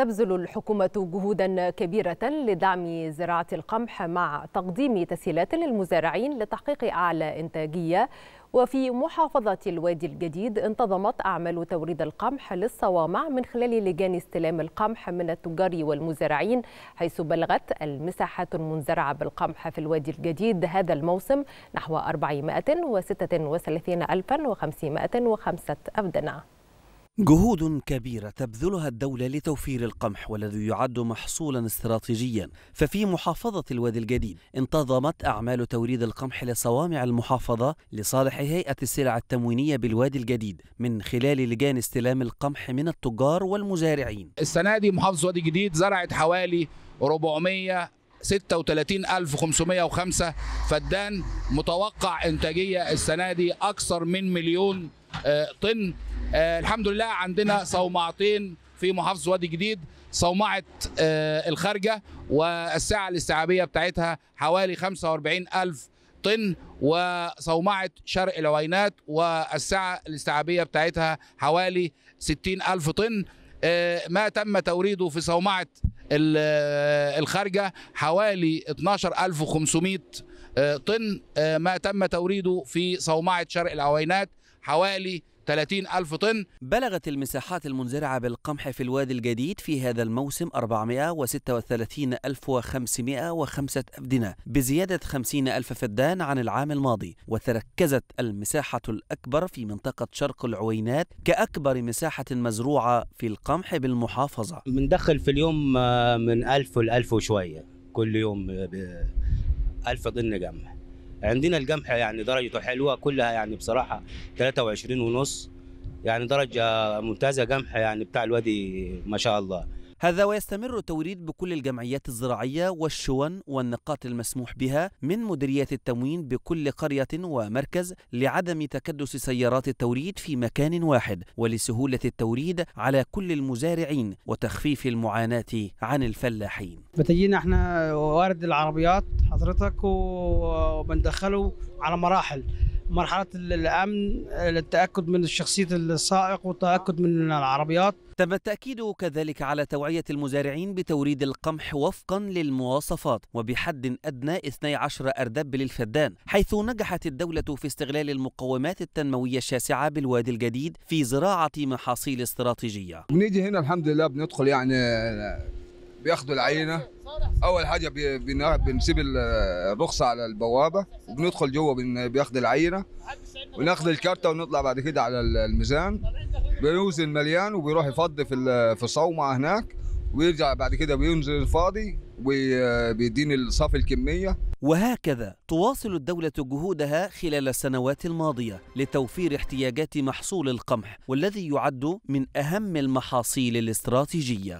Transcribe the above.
تبذل الحكومة جهودا كبيرة لدعم زراعة القمح مع تقديم تسهيلات للمزارعين لتحقيق أعلى إنتاجية وفي محافظة الوادي الجديد انتظمت أعمال توريد القمح للصوامع من خلال لجان استلام القمح من التجار والمزارعين حيث بلغت المساحات المنزرعة بالقمح في الوادي الجديد هذا الموسم نحو 436,505 أبدنة جهود كبيرة تبذلها الدولة لتوفير القمح والذي يعد محصولا استراتيجيا ففي محافظة الوادي الجديد انتظمت أعمال توريد القمح لصوامع المحافظة لصالح هيئة السلع التموينية بالوادي الجديد من خلال لجان استلام القمح من التجار والمزارعين السنة دي محافظة وادي الجديد زرعت حوالي 400 36505 فدان متوقع إنتاجية السنة دي أكثر من مليون آه، طن آه، الحمد لله عندنا صومعتين في محافظه وادي جديد صومعه آه، الخارجه والسعه الاستيعابيه بتاعتها حوالي 45 ألف طن وصومعه شرق العوينات والسعه الاستيعابيه بتاعتها حوالي 60 ألف طن ما تم توريده في صومعه الخارجه حوالي 12500 طن ما تم توريده في صومعه شرق العوينات حوالي 30 ألف طن بلغت المساحات المنزرعة بالقمح في الوادي الجديد في هذا الموسم 436505 أفدنة بزيادة 50 ألف فدان عن العام الماضي وتركزت المساحة الأكبر في منطقة شرق العوينات كأكبر مساحة مزروعة في القمح بالمحافظة بندخل في اليوم آه، من 1000 ل 1000 وشوية كل يوم 1000 آه، طن قمح عندنا القمح يعني درجته حلوه كلها يعني بصراحه 23 ونص يعني درجه ممتازه قمح يعني بتاع الوادي ما شاء الله هذا ويستمر التوريد بكل الجمعيات الزراعية والشون والنقاط المسموح بها من مديريات التموين بكل قرية ومركز لعدم تكدس سيارات التوريد في مكان واحد ولسهولة التوريد على كل المزارعين وتخفيف المعاناة عن الفلاحين بتجينا احنا وارد العربيات حضرتك وبندخله على مراحل مرحلة الأمن للتأكد من شخصية السائق والتأكد من العربيات تم التأكيد كذلك على توعية المزارعين بتوريد القمح وفقا للمواصفات وبحد أدنى 12 أردب للفدان حيث نجحت الدولة في استغلال المقومات التنموية الشاسعة بالوادي الجديد في زراعة محاصيل استراتيجية بنيجي هنا الحمد لله بندخل يعني بياخدوا العينة اول حاجه بنسيب الرخصه على البوابه وبندخل جوه بياخد العينه وناخد الكارته ونطلع بعد كده على الميزان بيوزن مليان وبيروح يفضي في في صومعه هناك ويرجع بعد كده بينزل الفاضي وبيديني الصافي الكميه وهكذا تواصل الدولة جهودها خلال السنوات الماضية لتوفير احتياجات محصول القمح والذي يعد من أهم المحاصيل الاستراتيجية